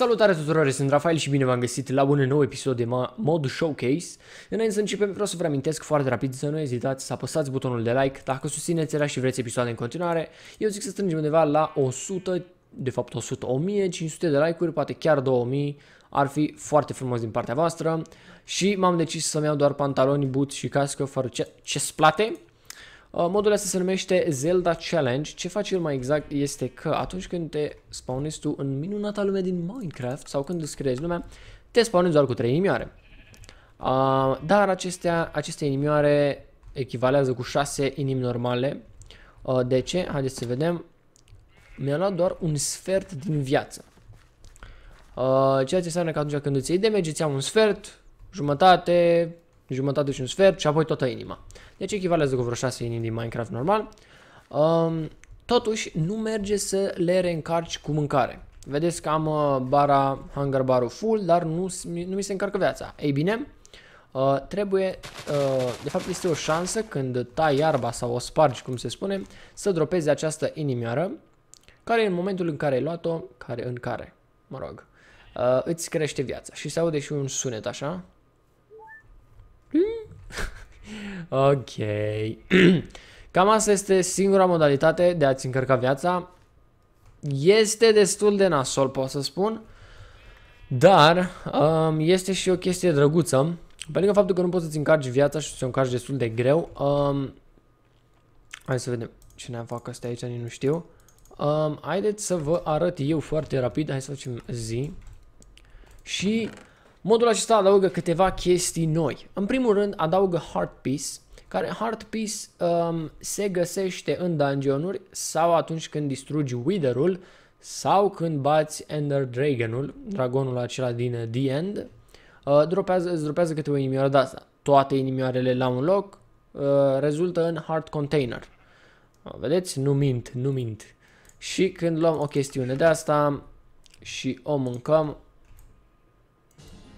Salutare tuturor, sunt Rafael și bine v-am găsit la un nou episod de Mod Showcase. Înainte să începem, vreau să vă amintesc foarte rapid să nu ezitați să apăsați butonul de like dacă susțineți era și vreți episoade în continuare. Eu zic să strângem undeva la 100, de fapt 100, 1500 de like-uri, poate chiar 2000, ar fi foarte frumos din partea voastră. Și m-am decis să-mi iau doar pantaloni, buți și cască fără ce, ce splate. Uh, modul ăsta se numește Zelda Challenge. Ce faci el mai exact este că atunci când te spawnezi tu în minunata lume din Minecraft sau când îți creezi lumea, te spawnezi doar cu 3 inimioare. Uh, dar acestea, aceste inimioare echivalează cu 6 inimi normale. Uh, de ce? Haideți să vedem. Mi-a luat doar un sfert din viață. Uh, ceea ce înseamnă că atunci când îți iei damage, îți un sfert, jumătate, jumătate și un sfert și apoi toată inima. Deci echivalează cu vreo 6 inimi din Minecraft normal. Um, totuși, nu merge să le reîncarci cu mâncare. Vedeți că am uh, bara, hunger barul full, dar nu, nu mi se încarcă viața. Ei bine, uh, trebuie, uh, de fapt este o șansă când tai iarba sau o spargi, cum se spune, să dropezi această inimioară, care în momentul în care ai luat-o, care în care, mă rog, uh, îți crește viața. Și se aude și un sunet așa, Ok. Cam asta este singura modalitate de a-ți încărca viața. Este destul de nasol, pot să spun. Dar um, este și o chestie drăguță. Pe lângă faptul că nu poți să-ți încarci viața și să o încarci destul de greu. Um, hai să vedem ce ne-am fac asta aici, nici nu știu. Um, haideți să vă arăt eu foarte rapid. Hai să facem zi. Și Modul acesta adaugă câteva chestii noi. În primul rând, adaugă Heart Piece, care Heart Piece um, se găsește în dungeonuri sau atunci când distrugi Wither-ul sau când bați Ender Dragonul, dragonul acela din uh, The End, uh, dropează, îți dropează câte o inimioară de asta. Toate inimioarele la un loc uh, rezultă în Heart Container. Uh, vedeți? Nu mint, nu mint. Și când luăm o chestiune de asta și o mâncăm,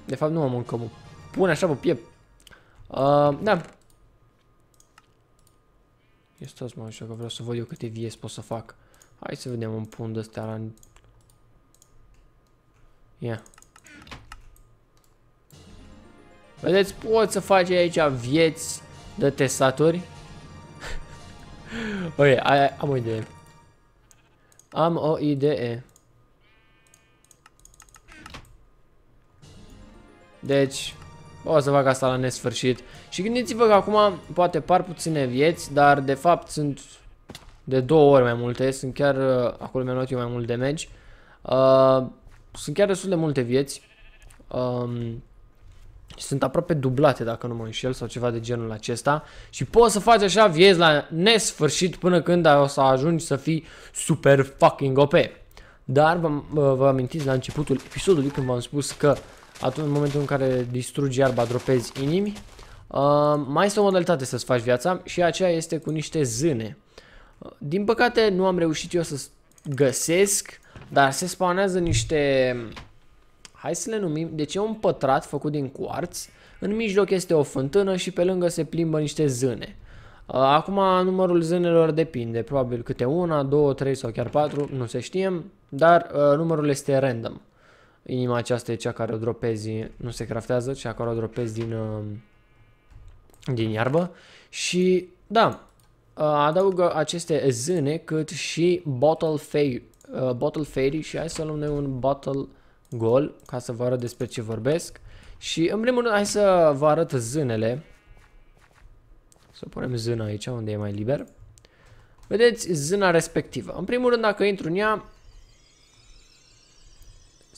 de fapt, nu am un comun. Pun așa pe piept. Uh, da. Eu stați mă așa că vreau să văd eu câte vieți pot să fac. Hai să vedem un pun de ăsta. la... Ia. Vedeți, poți să faci aici vieți de tesaturi. okay, am o idee. Am o idee. Deci, o să fac asta la nesfârșit. Și gândiți-vă că acum poate par puține vieți, dar de fapt sunt de două ori mai multe. Sunt chiar, uh, acolo mi-am luat eu mai mult damage. Uh, sunt chiar destul de multe vieți. Um, sunt aproape dublate dacă nu mă înșel sau ceva de genul acesta și poți să faci așa vieți la nesfârșit până când o să ajungi să fii super fucking OP. Dar vă, uh, vă amintiți la începutul episodului când v-am spus că atunci, în momentul în care distrugi iarba, dropezi inimi. Uh, mai este o modalitate să-ți faci viața și aceea este cu niște zâne. Uh, din păcate nu am reușit eu să găsesc, dar se spawnează niște... Hai să le numim. Deci e un pătrat făcut din cuarț. În mijloc este o fântână și pe lângă se plimbă niște zâne. Uh, acum numărul zânelor depinde, probabil câte una, două, trei sau chiar patru, nu se știe, dar uh, numărul este random. Inima aceasta e cea care o dropezi, nu se craftează, cea care o dropezi din, um, din iarbă. Și da, uh, adaugă aceste zâne cât și bottle, fairy, uh, bottle fairy și hai să luăm noi un bottle gol ca să vă arăt despre ce vorbesc. Și în primul rând hai să vă arăt zânele. Să punem zâna aici unde e mai liber. Vedeți zâna respectivă. În primul rând dacă intru în ea,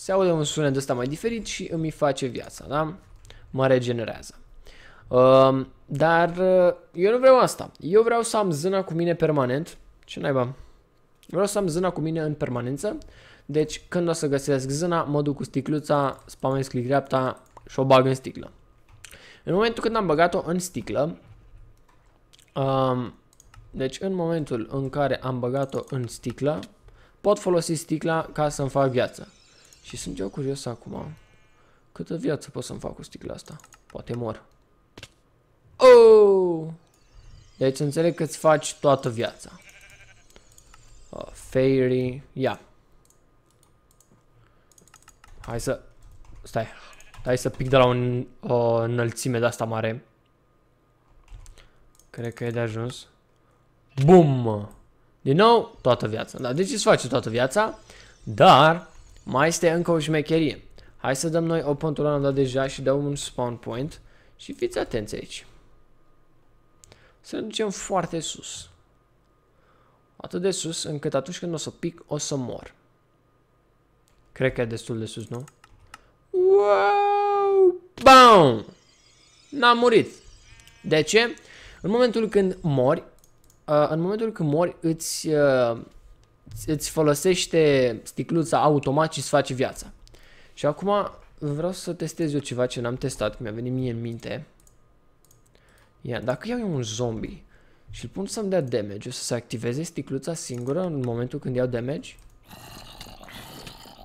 se aude un sunet ăsta mai diferit și îmi face viața, da? Mă regenerează. Um, dar uh, eu nu vreau asta. Eu vreau să am zâna cu mine permanent. Ce naiba? Vreau să am zâna cu mine în permanență. Deci când o să găsesc zâna, mă duc cu sticluța, spamez click dreapta și o bag în sticlă. În momentul când am băgat-o în sticlă, um, deci în momentul în care am băgat-o în sticlă, pot folosi sticla ca să-mi fac viață. Și sunt eu curios acum. Câtă viață pot să-mi fac cu sticla asta? Poate mor. Oh! Deci înțeleg că ți faci toată viața. Uh, fairy. Ia. Yeah. Hai să... Stai. Hai să pic de la un, o înălțime de asta mare. Cred că e de ajuns. Bum! Din nou, toată viața. Da, deci îți face toată viața, dar mai este încă o șmecherie. Hai să dăm noi o pontulan am dat deja și dăm un spawn point. Și fiți atenți aici. Să ne ducem foarte sus. Atât de sus încât atunci când o să pic, o să mor. Cred că e destul de sus, nu? Wow! Bam! N-am murit. De ce? În momentul când mori, uh, în momentul când mori, îți uh, îți folosește sticluța automat și îți face viața. Și acum vreau să testez eu ceva ce n-am testat, mi-a venit mie în minte. Ia, dacă iau eu un zombie și îl pun să-mi dea damage, o să se activeze sticluța singură în momentul când iau damage?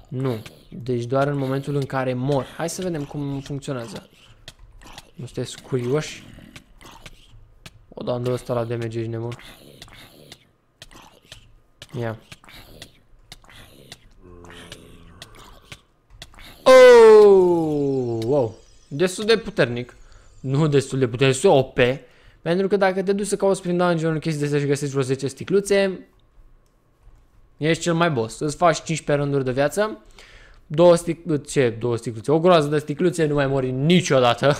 Nu. Deci doar în momentul în care mor. Hai să vedem cum funcționează. Nu sunteți curioși? O, dar ăsta la damage ești nebun. Ia. Destul de puternic. Nu destul de puternic, destul de OP. Pentru că dacă te duci să cauți prin dungeon chestii de să-și găsești vreo 10 sticluțe, ești cel mai boss. Îți faci 15 rânduri de viață, două sticluțe, ce, două sticluțe, o groază de sticluțe, nu mai mori niciodată.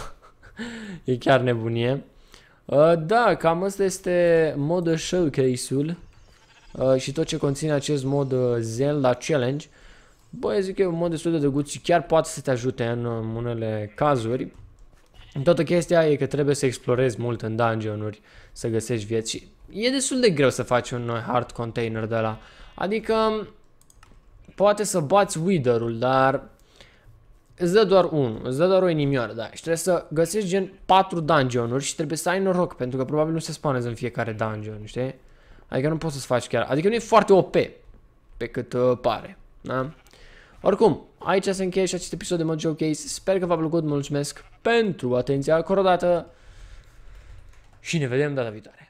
e chiar nebunie. Uh, da, cam asta este modul showcase-ul uh, și tot ce conține acest mod uh, Zelda Challenge. Uh, Bă, zic că e un mod destul de drăguț și chiar poate să te ajute în uh, unele cazuri. Toată chestia e că trebuie să explorezi mult în dungeon-uri, să găsești vieți și e destul de greu să faci un uh, hard container de la. Adică um, poate să bați Wither-ul, dar îți dă doar unul, îți dă doar o inimioară, da. Și trebuie să găsești gen 4 dungeon-uri și trebuie să ai noroc, pentru că probabil nu se spanează în fiecare dungeon, știi? Adică nu poți să-ți faci chiar, adică nu e foarte OP, pe cât uh, pare, da? Oricum, aici se încheie și acest episod de Mod Showcase. Sper că v-a plăcut, mulțumesc pentru atenția acordată și ne vedem data viitoare.